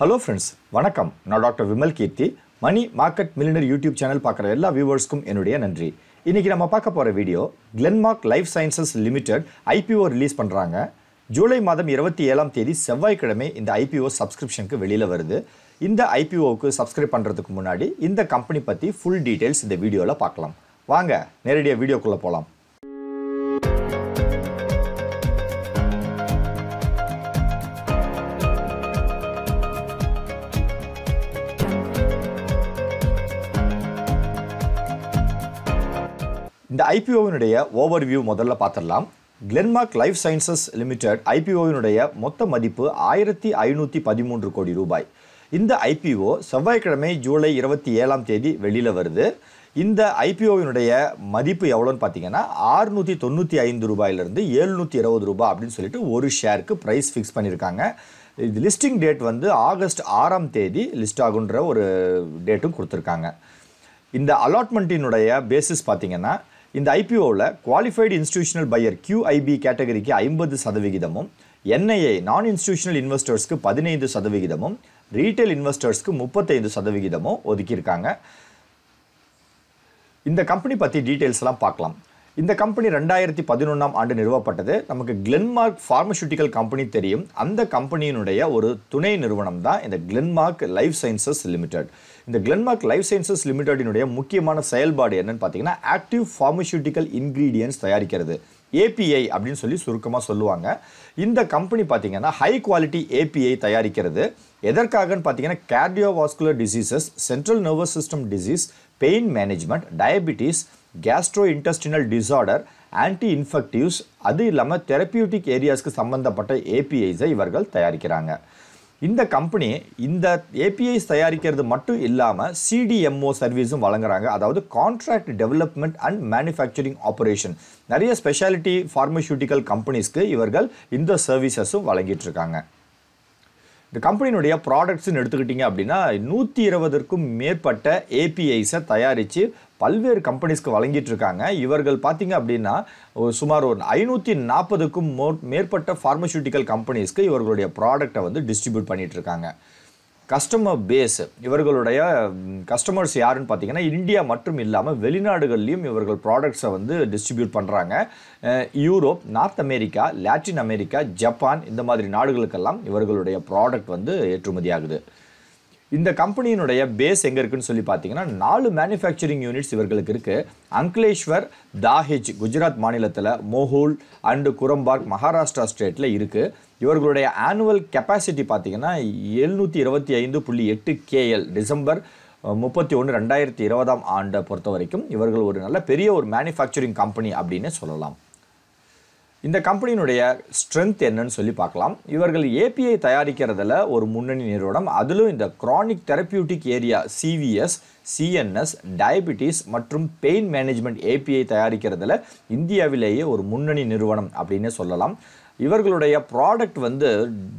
hello friends வணக்கம் நான் doctor Vimal Keerthi money market millionaire YouTube channel பார்க்குற எல்லா வியூவர்ஸ்க்கும் என்னுடைய நன்றி இன்றைக்கி நம்ம பார்க்க போகிற video Glenmark life sciences limited IPO release பண்ணுறாங்க ஜூலை மாதம் இருபத்தி ஏழாம் தேதி செவ்வாய்க்கிழமை இந்த ஐபிஓ சப்ஸ்கிரிப்ஷனுக்கு வெளியில் வருது இந்த ஐபிஓவுக்கு சப்ஸ்கிரைப் பண்ணுறதுக்கு முன்னாடி இந்த கம்பெனி பற்றி ஃபுல் டீட்டெயில்ஸ் இந்த வீடியோவில் பார்க்கலாம் வாங்க நேரடியாக வீடியோக்குள்ளே போகலாம் இந்த ஐபிஓவினுடைய ஓவர் வியூ முதல்ல பார்த்துடலாம் கிளென்மார்க் லைஃப் சயின்சஸ் லிமிடெட் ஐபிஓவினுடைய மொத்த மதிப்பு ஆயிரத்தி ஐநூற்றி பதிமூன்று கோடி ரூபாய் இந்த ஐபிஓ செவ்வாய்க்கிழமை ஜூலை இருபத்தி ஏழாம் தேதி வெளியில் வருது இந்த ஐபிஓவினுடைய மதிப்பு எவ்வளோன்னு பார்த்தீங்கன்னா ஆறுநூற்றி தொண்ணூற்றி ஐந்து ரூபாயிலிருந்து ஏழ்நூற்றி இருபது ரூபாய் அப்படின்னு சொல்லிட்டு ஒரு ஷேருக்கு ப்ரைஸ் ஃபிக்ஸ் பண்ணியிருக்காங்க இது லிஸ்டிங் டேட் வந்து ஆகஸ்ட் ஆறாம் தேதி லிஸ்ட் ஆகுன்ற ஒரு டேட்டும் கொடுத்துருக்காங்க இந்த அலாட்மெண்ட்டினுடைய பேசிஸ் பார்த்திங்கன்னா இந்த ஐபிஓவில் குவாலிஃபைடு இன்ஸ்டியூஷனல் பையர் கியூஐபி கேட்டகரிக்கு ஐம்பது சதவிகிதமும் என்ஐஏ நான் இன்ஸ்டியூஷனல் இன்வெஸ்டர்ஸ்க்கு பதினைந்து சதவிகிதமும் ரீட்டைல் இன்வெஸ்டர்ஸ்க்கு முப்பத்தைந்து சதவிகிதமும் ஒதுக்கியிருக்காங்க இந்த கம்பெனி பற்றி டீட்டெயில்ஸ்லாம் பார்க்கலாம் இந்த கம்பெனி ரெண்டாயிரத்தி பதினொன்றாம் ஆண்டு நிறுவப்பட்டது நமக்கு கிளென்மார்க் ஃபார்மசூட்டிக்கல் கம்பெனி தெரியும் அந்த கம்பெனியினுடைய ஒரு துணை நிறுவனம் தான் இந்த கிளென்மார்க் லைஃப் சயின்சஸ் லிமிடெட் இந்த கிளென்மார்க் லைஃப் சயின்சஸ் லிமிடெடினுடைய முக்கியமான செயல்பாடு என்னன்னு பார்த்தீங்கன்னா ஆக்டிவ் ஃபார்மசூட்டிக்கல் இன்க்ரீடியன்ஸ் தயாரிக்கிறது ஏபிஐ அப்படின்னு சொல்லி சுருக்கமாக சொல்லுவாங்க இந்த கம்பெனி பார்த்தீங்கன்னா ஹை குவாலிட்டி ஏபிஐ தயாரிக்கிறது எதற்காகன்னு பார்த்தீங்கன்னா cardiovascular diseases central nervous system disease pain management diabetes gastro intestinal disorder anti infectives அது இல்லாமல் தெரப்பியூட்டிக் ஏரியாஸ்க்கு சம்மந்தப்பட்ட ஏபிஐஸை இவர்கள் தயாரிக்கிறாங்க இந்த கம்பெனி இந்த ஏபிஐஸ் தயாரிக்கிறது மட்டும் இல்லாமல் சிடிஎம்ஓ சர்வீஸும் வழங்குறாங்க அதாவது contract development and manufacturing operation நிறைய ஸ்பெஷாலிட்டி ஃபார்மசியூட்டிக்கல் கம்பெனிஸ்க்கு இவர்கள் இந்த சர்வீசஸும் வழங்கிட்டு இருக்காங்க இந்த கம்பெனியினுடைய ப்ராடக்ட்ஸ்ன்னு எடுத்துக்கிட்டிங்க அப்படின்னா நூற்றி இருபதற்கும் மேற்பட்ட ஏபிஐஸை தயாரித்து பல்வேறு கம்பெனிஸ்க்கு வழங்கிட்டுருக்காங்க இவர்கள் பார்த்தீங்க அப்படின்னா சுமார் ஒரு ஐநூற்றி நாற்பதுக்கும் மேற்பட்ட ஃபார்மசூட்டிக்கல் கம்பெனிஸ்க்கு இவர்களுடைய ப்ராடக்டை வந்து டிஸ்ட்ரிபியூட் பண்ணிகிட்ருக்காங்க இருக்காங்க கஸ்டமர் பேஸ் இவர்களுடைய கஸ்டமர்ஸ் யாருன்னு பார்த்தீங்கன்னா இந்தியா மட்டும் இல்லாமல் வெளிநாடுகள்லேயும் இவர்கள் ப்ராடக்ட்ஸை வந்து டிஸ்ட்ரிபியூட் பண்ணுறாங்க Europe North America Latin America Japan இந்த மாதிரி நாடுகளுக்கெல்லாம் இவர்களுடைய ப்ராடக்ட் வந்து ஏற்றுமதி ஆகுது இந்த கம்பெனியினுடைய பேஸ் எங்கே இருக்குன்னு சொல்லி பார்த்தீங்கன்னா நாலு மேனுஃபேக்சரிங் யூனிட்ஸ் இவர்களுக்கு இருக்குது அங்கிலேஷ்வர் தாஹிஜ் குஜராத் மாநிலத்தில் மோஹூல் அண்டு குரம்பார்க் மகாராஷ்டிரா ஸ்டேட்டில் இருக்குது இவர்களுடைய ஆனுவல் கெப்பாசிட்டி பார்த்திங்கன்னா எழுநூற்றி இருபத்தி ஐந்து புள்ளி எட்டு கேஎல் டிசம்பர் முப்பத்தி ஒன்று ரெண்டாயிரத்தி இருபதாம் ஆண்டை பொறுத்த வரைக்கும் இவர்கள் ஒரு நல்ல பெரிய ஒரு மேனுஃபேக்சரிங் கம்பெனி அப்படின்னு சொல்லலாம் இந்த கம்பெனியினுடைய ஸ்ட்ரென்த் என்னன்னு சொல்லி பார்க்கலாம் இவர்கள் ஏபிஐ தயாரிக்கிறதுல ஒரு முன்னணி நிறுவனம் அதிலும் இந்த chronic therapeutic area CVS CNS diabetes மற்றும் பெயின் மேனேஜ்மெண்ட் ஏபிஐ தயாரிக்கிறதுல இந்தியாவிலேயே ஒரு முன்னணி நிறுவனம் அப்படின்னு சொல்லலாம் இவர்களுடைய ப்ராடக்ட் வந்து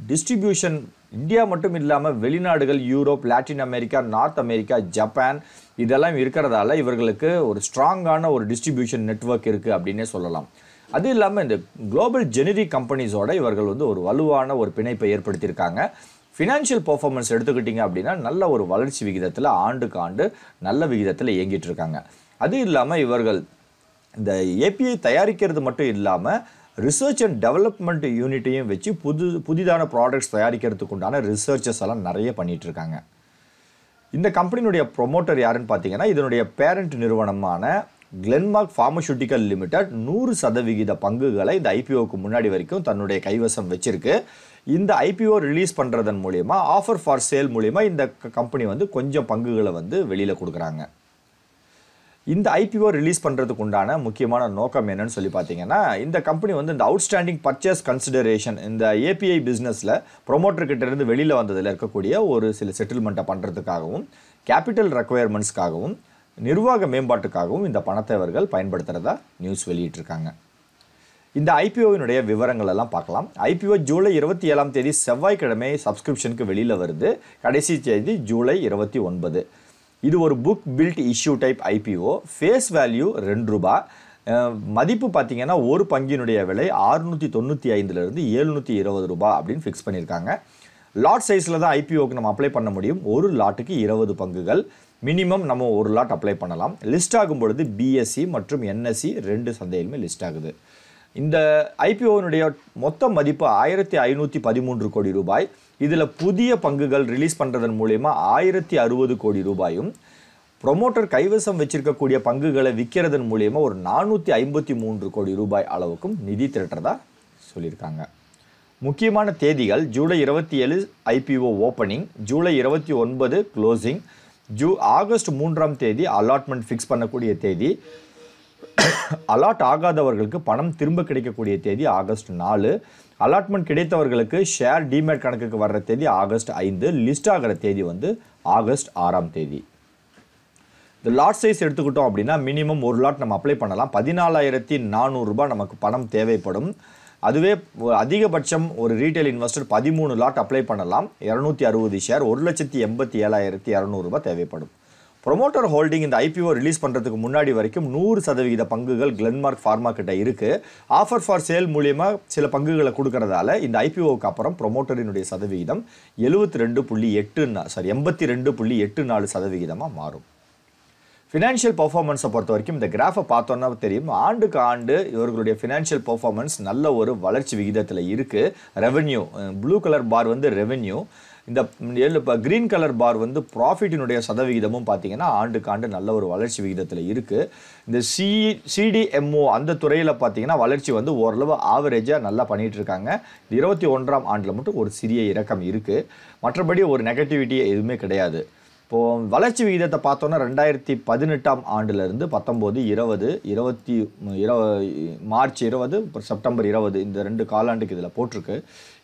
டிஸ்ட்ரிபியூஷன் இந்தியா மட்டும் இல்லாமல் வெளிநாடுகள் Europe Latin America North America Japan இதெல்லாம் இருக்கிறதால இவர்களுக்கு ஒரு ஸ்ட்ராங்கான ஒரு டிஸ்ட்ரிபியூஷன் நெட்ஒர்க் இருக்குது அப்படின்னே சொல்லலாம் அது இல்லாமல் இந்த குளோபல் ஜெனரிக் கம்பெனிஸோட இவர்கள் வந்து ஒரு வலுவான ஒரு பிணைப்பை ஏற்படுத்தியிருக்காங்க ஃபினான்ஷியல் பர்ஃபார்மன்ஸ் எடுத்துக்கிட்டிங்க அப்படின்னா நல்ல ஒரு வளர்ச்சி விகிதத்தில் ஆண்டுக்கு ஆண்டு நல்ல விகிதத்தில் இயங்கிட்டு இருக்காங்க அது இல்லாமல் இவர்கள் இந்த ஏபிஐ தயாரிக்கிறது மட்டும் இல்லாமல் ரிசர்ச் அண்ட் டெவலப்மெண்ட் யூனிட்டையும் வச்சு புது புதிதான ப்ராடக்ட்ஸ் தயாரிக்கிறதுக்கு உண்டான ரிசர்ச்சஸ் எல்லாம் நிறைய பண்ணிகிட்டு இருக்காங்க இந்த கம்பெனியினுடைய ப்ரொமோட்டர் யாருன்னு பார்த்தீங்கன்னா இதனுடைய பேரண்ட் நிறுவனமான கிளென்மார்க் ஃபார்மசூட்டிக்கல் லிமிடெட் நூறு சதவிகித பங்குகளை இந்த ஐபிஓக்கு முன்னாடி வரைக்கும் தன்னுடைய கைவசம் வச்சுருக்கு இந்த ஐபிஓ ரிலீஸ் பண்ணுறதன் மூலயமா ஆஃபர் ஃபார் சேல் மூலிமா இந்த கம்பெனி வந்து கொஞ்சம் பங்குகளை வந்து வெளியில் கொடுக்குறாங்க இந்த ஐபிஓ ரிலீஸ் பண்ணுறதுக்கு உண்டான முக்கியமான நோக்கம் என்னன்னு சொல்லி பார்த்தீங்கன்னா இந்த கம்பெனி வந்து இந்த அவுட்ஸ்டாண்டிங் பர்ச்சேஸ் கன்சிடரேஷன் இந்த ஏபிஐ பிஸ்னஸில் ப்ரொமோட்டர்கிட்டேருந்து வெளியில் வந்ததில் இருக்கக்கூடிய ஒரு சில செட்டில்மெண்ட்டை பண்ணுறதுக்காகவும் கேபிட்டல் ரெக்குயர்மெண்ட்ஸ்க்காகவும் நிர்வாக மேம்பாட்டுக்காகவும் இந்த பணத்தை அவர்கள் பயன்படுத்துகிறதா நியூஸ் வெளியிட்டிருக்காங்க இந்த ஐபிஓவினுடைய விவரங்கள் எல்லாம் பார்க்கலாம் ஐபிஓ ஜூலை இருபத்தி ஏழாம் தேதி செவ்வாய்க்கிழமை சப்ஸ்கிரிப்ஷனுக்கு வெளியில் வருது கடைசி தேதி ஜூலை இருபத்தி ஒன்பது இது ஒரு book build issue type IPO face value ரெண்டு ரூபா மதிப்பு பார்த்திங்கன்னா ஒரு பங்கினுடைய விலை ஆறுநூற்றி தொண்ணூற்றி ஐந்துலேருந்து ஏழ்நூற்றி இருபது ரூபா அப்படின்னு ஃபிக்ஸ் பண்ணியிருக்காங்க லாட் சைஸில் தான் ஐபிஓக்கு நம்ம அப்ளை பண்ண முடியும் ஒரு லாட்டுக்கு இருபது பங்குகள் மினிமம் நம்ம ஒரு லாட் அப்ளை பண்ணலாம் லிஸ்ட் ஆகும் பொழுது பிஎஸ்சி e மற்றும் என்எஸ்சி e ரெண்டு சந்தையிலுமே லிஸ்ட் ஆகுது இந்த ஐபிஓனுடைய மொத்த மதிப்பு ஆயிரத்தி ஐநூற்றி பதிமூன்று கோடி ரூபாய் இதில் புதிய பங்குகள் ரிலீஸ் பண்ணுறதன் மூலயமா ஆயிரத்தி அறுபது கோடி ரூபாயும் ப்ரொமோட்டர் கைவசம் வச்சிருக்கக்கூடிய பங்குகளை விற்கிறதன் மூலயமா ஒரு நானூற்றி ஐம்பத்தி மூன்று கோடி ரூபாய் அளவுக்கும் நிதி திரட்டுறதா சொல்லியிருக்காங்க முக்கியமான தேதிகள் ஜூலை இருபத்தி ஏழு ஐபிஓ ஓப்பனிங் ஜூலை இருபத்தி ஒன்பது க்ளோசிங் ஜூ ஆகஸ்ட் மூன்றாம் தேதி அலாட்மெண்ட் ஃபிக்ஸ் பண்ணக்கூடிய தேதி அலாட் ஆகாதவர்களுக்கு பணம் திரும்ப கிடைக்கக்கூடிய தேதி ஆகஸ்ட் நாலு அலாட்மெண்ட் கிடைத்தவர்களுக்கு ஷேர் டிமேட் கணக்குக்கு வர்ற தேதி ஆகஸ்ட் ஐந்து லிஸ்ட் ஆகிற தேதி வந்து ஆகஸ்ட் ஆறாம் தேதி இந்த லாட் சைஸ் எடுத்துக்கிட்டோம் அப்படின்னா மினிமம் ஒரு லாட் நம்ம அப்ளை பண்ணலாம் பதினாலாயிரத்தி நானூறுரூபா நமக்கு பணம் தேவைப்படும் அதுவே அதிகபட்சம் ஒரு ரீட்டைல் இன்வெஸ்டர் பதிமூணு லாட் அப்ளை பண்ணலாம் இரநூத்தி அறுபது ஷேர் ஒரு லட்சத்தி எண்பத்தி ஏழாயிரத்தி இரநூறுபா தேவைப்படும் ப்ரொமோட்டர் ஹோல்டிங் இந்த ஐபிஓ ரிலீஸ் பண்ணுறதுக்கு முன்னாடி வரைக்கும் நூறு சதவிகித பங்குகள் கிளென்மார்க் ஃபார்மா கிட்ட இருக்குது ஆஃபர் ஃபார் சேல் மூலியமாக சில பங்குகளை கொடுக்கறதால இந்த ஐபிஓவுக்கு அப்புறம் ப்ரொமோட்டரினுடைய சதவிகிதம் எழுபத்தி ரெண்டு புள்ளி எட்டு சாரி எண்பத்தி ரெண்டு புள்ளி எட்டு நாலு சதவிகிதமாக மாறும் ஃபினான்ஷியல் பர்ஃபார்மன்ஸை பொறுத்த வரைக்கும் இந்த கிராஃபை பார்த்தோன்னா தெரியும் ஆண்டுக்கு ஆண்டு இவர்களுடைய ஃபினான்ஷியல் பர்ஃபார்மன்ஸ் நல்ல ஒரு வளர்ச்சி விகிதத்தில் இருக்குது ரெவென்யூ ப்ளூ கலர் பார் வந்து ரெவென்யூ இந்த ஏழு க்ரீன் கலர் பார் வந்து ப்ராஃபிட்டினுடைய சதவிகிதமும் பார்த்தீங்கன்னா ஆண்டுக்கு ஆண்டு நல்ல ஒரு வளர்ச்சி விகிதத்தில் இருக்குது இந்த சி சிடிஎம்ஓ அந்த துறையில் பார்த்தீங்கன்னா வளர்ச்சி வந்து ஓரளவு ஆவரேஜாக நல்லா பண்ணிகிட்டு இருக்காங்க இருபத்தி ஒன்றாம் ஆண்டில் மட்டும் ஒரு சிறிய இறக்கம் இருக்குது மற்றபடி ஒரு நெகட்டிவிட்டி எதுவுமே கிடையாது இப்போது வளர்ச்சி விகிதத்தை பார்த்தோன்னா ரெண்டாயிரத்தி பதினெட்டாம் ஆண்டுலேருந்து பத்தொம்போது இருபது இருபத்தி இருவ மார்ச் இருபது செப்டம்பர் இருபது இந்த ரெண்டு காலாண்டுக்கு இதில் போட்டிருக்கு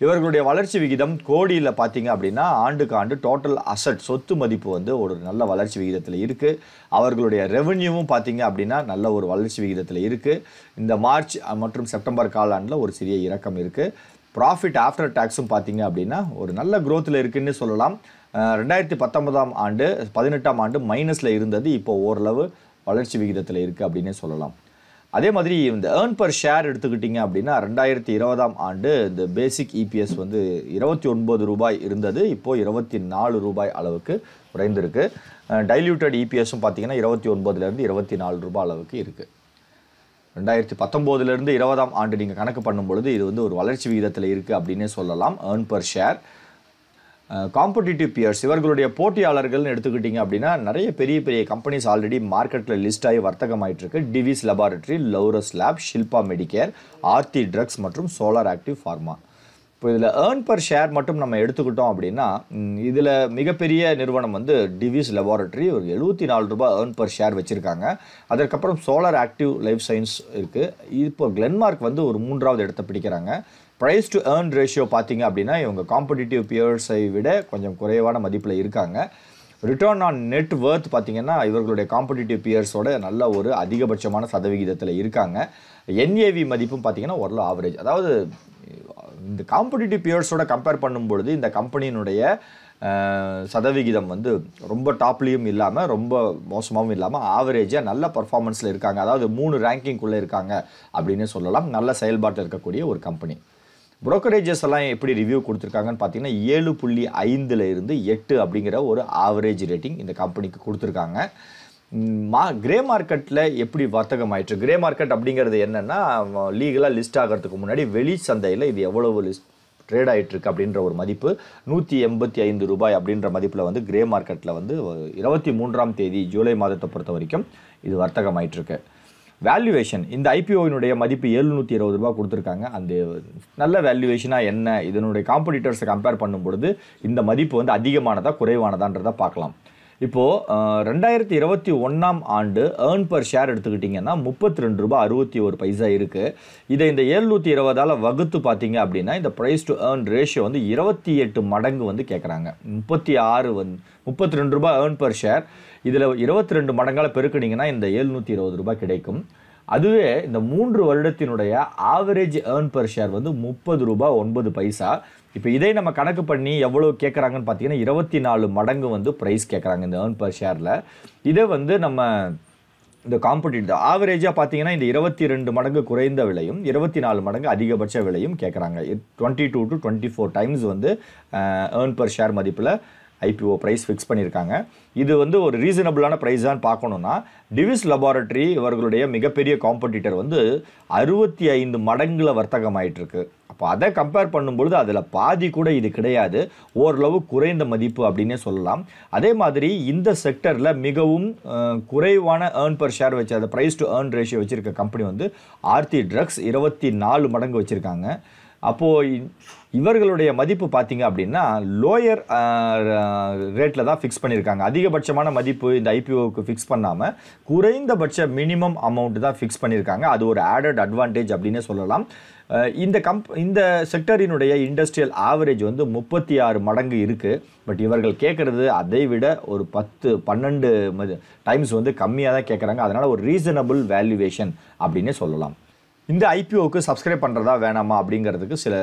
இவர்களுடைய வளர்ச்சி விகிதம் கோடியில் பார்த்தீங்க அப்படின்னா ஆண்டுக்கு ஆண்டு டோட்டல் அசட் சொத்து மதிப்பு வந்து ஒரு நல்ல வளர்ச்சி விகிதத்தில் இருக்குது அவர்களுடைய ரெவன்யூவும் பார்த்தீங்க அப்படின்னா நல்ல ஒரு வளர்ச்சி விகிதத்தில் இருக்குது இந்த மார்ச் மற்றும் செப்டம்பர் காலாண்டில் ஒரு சிறிய இறக்கம் இருக்குது ப்ராஃபிட் ஆஃப்டர் டேக்ஸும் பார்த்தீங்க அப்படின்னா ஒரு நல்ல குரோத்தில் இருக்குதுன்னு சொல்லலாம் ரெண்டாயிரத்தி பத்தொன்பதாம் ஆண்டு பதினெட்டாம் ஆண்டு மைனஸில் இருந்தது இப்போ ஓரளவு வளர்ச்சி விகிதத்தில் இருக்குது அப்படின்னே சொல்லலாம் அதே மாதிரி இந்த ஏர்ன் பர் ஷேர் எடுத்துக்கிட்டிங்க அப்படின்னா ரெண்டாயிரத்தி இருபதாம் ஆண்டு இந்த பேசிக் இபிஎஸ் e வந்து இருபத்தி ஒன்பது ரூபாய் இருந்தது இப்போது இருபத்தி நாலு ரூபாய் அளவுக்கு குறைந்திருக்கு டைல்யூட்டட் இபிஎஸும் e பார்த்திங்கன்னா இருபத்தி ஒன்பதுலேருந்து இருபத்தி நாலு ரூபாய் அளவுக்கு இருக்குது ரெண்டாயிரத்தி பத்தொம்போதுலேருந்து இருபதாம் ஆண்டு நீங்கள் கணக்கு பண்ணும்பொழுது இது வந்து ஒரு வளர்ச்சி விகிதத்தில் இருக்குது அப்படின்னே சொல்லலாம் earn per share competitive peers இவர்களுடைய போட்டியாளர்கள்னு எடுத்துக்கிட்டிங்க அப்படின்னா நிறைய பெரிய பெரிய கம்பெனிஸ் ஆல்ரெடி மார்க்கெட்டில் லிஸ்ட் ஆகி இருக்கு Divi's laboratory Laurus lab Shilpa medicare Aarti drugs மற்றும் சோலார் ஆக்டிவ் ஃபார்மா இப்போ இதில் ஏர்ன் பர் ஷேர் மட்டும் நம்ம எடுத்துக்கிட்டோம் அப்படின்னா இதில் மிகப்பெரிய நிறுவனம் வந்து டிவிஸ் லெபார்ட்டரி ஒரு எழுபத்தி நாலு ரூபாய் ஏர்ன் பர் ஷேர் வச்சுருக்காங்க அதற்கப்புறம் சோலார் ஆக்டிவ் லைஃப் சயின்ஸ் இருக்குது இப்போ கிளென்மார்க் வந்து ஒரு மூன்றாவது இடத்த பிடிக்கிறாங்க ப்ரைஸ் டு ஏர்ன் ரேஷியோ பார்த்தீங்க அப்படின்னா இவங்க காம்படிட்டிவ் பியர்ஸை விட கொஞ்சம் குறைவான மதிப்பில் இருக்காங்க ரிட்டர்ன் ஆன் நெட் ஒர்த் பார்த்திங்கன்னா இவர்களுடைய காம்படிட்டிவ் பியர்ஸோட நல்ல ஒரு அதிகபட்சமான சதவிகிதத்தில் இருக்காங்க என்ஏவி மதிப்பும் பார்த்திங்கன்னா ஓரளவு ஆவரேஜ் அதாவது இந்த காம்படிட்டிவ் பியர்ஸோட கம்பேர் பண்ணும்பொழுது இந்த கம்பெனியினுடைய சதவிகிதம் வந்து ரொம்ப டாப்லேயும் இல்லாமல் ரொம்ப மோசமாகவும் இல்லாமல் ஆவரேஜாக நல்ல பர்ஃபார்மன்ஸில் இருக்காங்க அதாவது மூணு ரேங்கிங்குள்ளே இருக்காங்க அப்படின்னு சொல்லலாம் நல்ல செயல்பாட்டில் இருக்கக்கூடிய ஒரு கம்பெனி புரோக்கரேஜஸ் எல்லாம் எப்படி ரிவ்யூ கொடுத்துருக்காங்கன்னு பார்த்தீங்கன்னா ஏழு புள்ளி ஐந்தில் இருந்து எட்டு அப்படிங்கிற ஒரு ஆவரேஜ் ரேட்டிங் இந்த கம்பெனிக்கு கொடுத்துருக்காங்க மா கிரே மார்க்கெட்டில் எப்படி வர்த்தகம் ஆயிடுச்சு கிரே மார்க்கெட் அப்படிங்கிறது என்னென்னா லீகலாக லிஸ்ட் ஆகிறதுக்கு முன்னாடி வெளி சந்தையில் இது எவ்வளவு லிஸ்ட் ட்ரேட் ஆகிட்டுருக்கு அப்படின்ற ஒரு மதிப்பு நூற்றி எண்பத்தி ஐந்து ரூபாய் அப்படின்ற மதிப்பில் வந்து கிரே மார்க்கெட்டில் வந்து இருபத்தி மூன்றாம் தேதி ஜூலை மாதத்தை பொறுத்த வரைக்கும் இது வர்த்தகம் ஆகிட்டுருக்கு வேல்யூவேஷன் இந்த ஐபிஓவினுடைய மதிப்பு எழுநூற்றி இருபது ரூபா கொடுத்துருக்காங்க அந்த நல்ல வேல்யூவேஷனாக என்ன இதனுடைய காம்படிட்டர்ஸை கம்பேர் பண்ணும்பொழுது இந்த மதிப்பு வந்து அதிகமானதாக குறைவானதான்றதை பார்க்கலாம் இப்போது ரெண்டாயிரத்தி இருபத்தி ஒன்றாம் ஆண்டு ஏர்ன் பர் ஷேர் எடுத்துக்கிட்டிங்கன்னா முப்பத்தி ரெண்டு ரூபாய் அறுபத்தி ஒரு பைசா இருக்குது இதை இந்த ஏழ்நூற்றி இருபதால் வகுத்து பார்த்தீங்க அப்படின்னா இந்த ப்ரைஸ் டு ஏர்ன் ரேஷியோ வந்து இருபத்தி எட்டு மடங்கு வந்து கேட்குறாங்க முப்பத்தி ஆறு வந் முப்பத்தி ரெண்டு ரூபா ஏர்ன் பர் ஷேர் இதில் இருபத்தி ரெண்டு மடங்கால் பெருக்குனிங்கன்னா இந்த ஏழ்நூற்றி இருபது ரூபாய் கிடைக்கும் அதுவே இந்த மூன்று வருடத்தினுடைய ஆவரேஜ் ஏர்ன் பர் ஷேர் வந்து முப்பது ரூபா ஒன்பது பைசா இப்போ இதே நம்ம கணக்கு பண்ணி எவ்வளோ கேட்குறாங்கன்னு பார்த்தீங்கன்னா இருபத்தி நாலு மடங்கு வந்து ப்ரைஸ் கேட்குறாங்க இந்த ஏர்ன் பர் ஷேரில் இதை வந்து நம்ம இந்த காம்படிட்டிவ் ஆவரேஜாக பார்த்தீங்கன்னா இந்த இருபத்தி ரெண்டு மடங்கு குறைந்த விலையும் இருபத்தி நாலு மடங்கு அதிகபட்ச விலையும் கேட்குறாங்க twenty two to twenty four times வந்து ஏர்ன் பர் ஷேர் மதிப்பில் ஐபிஓ ப்ரைஸ் ஃபிக்ஸ் பண்ணியிருக்காங்க இது வந்து ஒரு ரீசனபிளான ப்ரைஸான்னு பார்க்கணுன்னா டிவிஸ் லெபார்ட்ரி இவர்களுடைய மிகப்பெரிய காம்படிட்டர் வந்து அறுபத்தி ஐந்து மடங்கில் வர்த்தகம் ஆகிட்டுருக்கு அப்போ அதை கம்பேர் பண்ணும்பொழுது அதில் பாதி கூட இது கிடையாது ஓரளவு குறைந்த மதிப்பு அப்படின்னே சொல்லலாம் அதே மாதிரி இந்த செக்டரில் மிகவும் குறைவான ஏர்ன் பர் ஷேர் வச்சு அதை ப்ரைஸ் டு ஏர்ன் ரேஷியோ வச்சுருக்க கம்பெனி வந்து ஆர்த்தி ட்ரக்ஸ் இருபத்தி நாலு மடங்கு வச்சுருக்காங்க அப்போது இவர்களுடைய மதிப்பு பார்த்தீங்க அப்படின்னா லோயர் ரேட்டில் தான் ஃபிக்ஸ் பண்ணியிருக்காங்க அதிகபட்சமான மதிப்பு இந்த ஐபிஓவுக்கு ஃபிக்ஸ் பண்ணாமல் குறைந்தபட்ச மினிமம் அமௌண்ட்டு தான் ஃபிக்ஸ் பண்ணியிருக்காங்க அது ஒரு ஆடட் அட்வான்டேஜ் அப்படின்னே சொல்லலாம் இந்த கம்ப் இந்த செக்டரினுடைய இண்டஸ்ட்ரியல் ஆவரேஜ் வந்து முப்பத்தி ஆறு மடங்கு இருக்குது பட் இவர்கள் கேட்குறது அதை விட ஒரு பத்து பன்னெண்டு டைம்ஸ் வந்து கம்மியாக தான் கேட்குறாங்க அதனால் ஒரு ரீசனபிள் வேல்யூவேஷன் அப்படின்னே சொல்லலாம் இந்த ஐபிஓக்கு சப்ஸ்கிரைப் பண்ணுறதா வேணாமா அப்படிங்கிறதுக்கு சில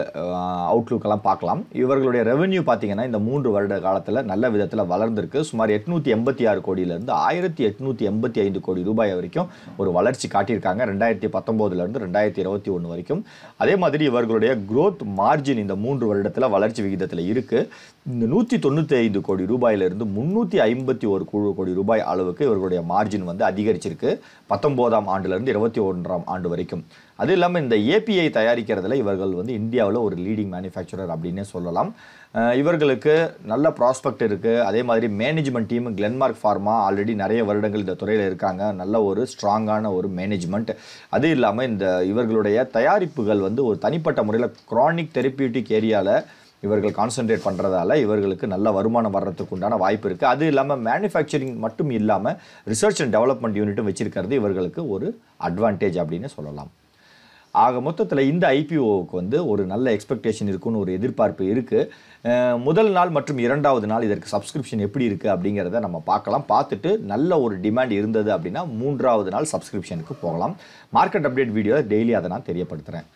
அவுட்லுக்கெல்லாம் பார்க்கலாம் இவர்களுடைய ரெவென்யூ பார்த்திங்கன்னா இந்த மூன்று வருட காலத்தில் நல்ல விதத்தில் வளர்ந்துருக்கு சுமார் எட்நூற்றி எண்பத்தி ஆறு கோடியிலேருந்து ஆயிரத்தி எட்நூற்றி எண்பத்தி ஐந்து கோடி ரூபாய் வரைக்கும் ஒரு வளர்ச்சி காட்டியிருக்காங்க ரெண்டாயிரத்தி பத்தொம்போதுலேருந்து ரெண்டாயிரத்தி இருபத்தி ஒன்று வரைக்கும் அதே மாதிரி இவர்களுடைய க்ரோத் மார்ஜின் இந்த மூன்று வருடத்தில் வளர்ச்சி விகிதத்தில் இருக்குது இந்த நூற்றி தொண்ணூற்றி ஐந்து கோடி ரூபாயிலிருந்து முந்நூற்றி ஐம்பத்தி ஒரு கோடி ரூபாய் அளவுக்கு இவர்களுடைய மார்ஜின் வந்து அதிகரிச்சிருக்கு பத்தொம்போதாம் ஆண்டுலேருந்து இருபத்தி ஒன்றாம் ஆண்டு வரைக்கும் அது இல்லாமல் இந்த ஏபிஐ தயாரிக்கிறதுல இவர்கள் வந்து இந்தியாவில் ஒரு லீடிங் மேனுஃபேக்சரர் அப்படின்னே சொல்லலாம் இவர்களுக்கு நல்ல ப்ராஸ்பெக்ட் இருக்குது அதே மாதிரி management team Glenmark pharma already நிறைய வருடங்கள் இந்த துறையில் இருக்காங்க நல்ல ஒரு ஸ்ட்ராங்கான ஒரு மேனேஜ்மெண்ட் அது இல்லாமல் இந்த இவர்களுடைய தயாரிப்புகள் வந்து ஒரு தனிப்பட்ட முறையில் க்ரானிக் தெரப்பியூட்டிக் ஏரியாவில் இவர்கள் கான்சென்ட்ரேட் பண்ணுறதால இவர்களுக்கு நல்ல வருமானம் வர்றதுக்கு உண்டான வாய்ப்பு இருக்குது அது இல்லாமல் மேனுஃபேக்சரிங் மட்டும் இல்லாமல் ரிசர்ச் அண்ட் டெவலப்மெண்ட் யூனிட்டும் வச்சுருக்கிறது இவர்களுக்கு ஒரு அட்வான்டேஜ் அப்படின்னு சொல்லலாம் ஆக மொத்தத்தில் இந்த ஐபிஓவுக்கு வந்து ஒரு நல்ல எக்ஸ்பெக்டேஷன் இருக்குன்னு ஒரு எதிர்பார்ப்பு இருக்குது முதல் நாள் மற்றும் இரண்டாவது நாள் இதற்கு சப்ஸ்கிரிப்ஷன் எப்படி இருக்குது அப்படிங்கிறத நம்ம பார்க்கலாம் பார்த்துட்டு நல்ல ஒரு டிமாண்ட் இருந்தது அப்படின்னா மூன்றாவது நாள் சப்ஸ்கிரிப்ஷனுக்கு போகலாம் மார்க்கெட் அப்டேட் வீடியோ டெய்லி அதை நான் தெரியப்படுத்துகிறேன்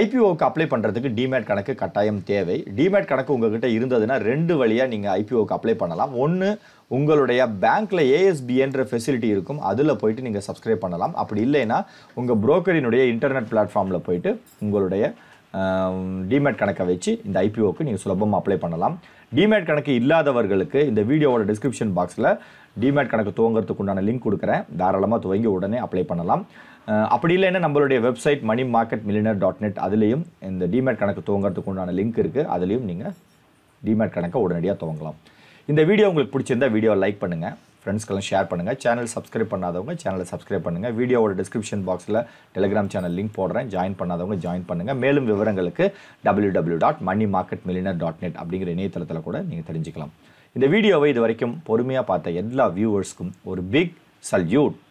ஐபிஓக்கு அப்ளை பண்ணுறதுக்கு டிமேட் கணக்கு கட்டாயம் தேவை டிமேட் கணக்கு உங்ககிட்ட இருந்ததுன்னா ரெண்டு வழியாக நீங்கள் ஐபிஓக்கு அப்ளை பண்ணலாம் ஒன்று உங்களுடைய பேங்க்கில் ஏஎஸ்பிஎன்ற ஃபெசிலிட்டி இருக்கும் அதில் போயிட்டு நீங்கள் சப்ஸ்கிரைப் பண்ணலாம் அப்படி இல்லைன்னா உங்கள் புரோக்கரினுடைய இன்டர்நெட் பிளாட்ஃபார்மில் போயிட்டு உங்களுடைய டிமேட் கணக்கை வச்சு இந்த ஐபிஓக்கு நீங்கள் சுலபமாக அப்ளை பண்ணலாம் டிமேட் கணக்கு இல்லாதவர்களுக்கு இந்த வீடியோவோட டிஸ்கிரிப்ஷன் பாக்ஸில் டிமேட் கணக்கு துவங்கிறதுக்கு உண்டான லிங்க் கொடுக்குறேன் தாராளமாக துவங்கி உடனே அப்ளை பண்ணலாம் அப்படி இல்லைன்னா நம்மளுடைய website money market millionaire dot net அதுலேயும் இந்த டிமேட் கணக்கு துவங்கிறதுக்கு உண்டான லிங்க் இருக்குது அதுலேயும் நீங்கள் டிமேட் கணக்கை உடனடியாக துவங்கலாம் இந்த வீடியோ உங்களுக்கு பிடிச்சிருந்தா வீடியோ லைக் பண்ணுங்கள் ஃப்ரெண்ட்ஸ்க்கெல்லாம் ஷேர் பண்ணுங்கள் சேனல் சப்ஸ்கிரைப் பண்ணாதவங்க சேனலை சப்ஸ்கிரைப் பண்ணுங்கள் வீடியோவோட டிஸ்கிரிப்ஷன் பாக்ஸில் டெலிகிராம் சேனல் லிங்க் போடுறேன் ஜாயின் பண்ணாதவங்க ஜாயின் பண்ணுங்கள் மேலும் விவரங்களுக்கு W W dot money market millionaire dot net அப்படிங்கிற இணையதளத்தில் கூட நீங்கள் தெரிஞ்சுக்கலாம் இந்த வீடியோவை இது வரைக்கும் பொறுமையாக பார்த்த எல்லா வியூவர்ஸ்க்கும் ஒரு பிக் சல்யூட்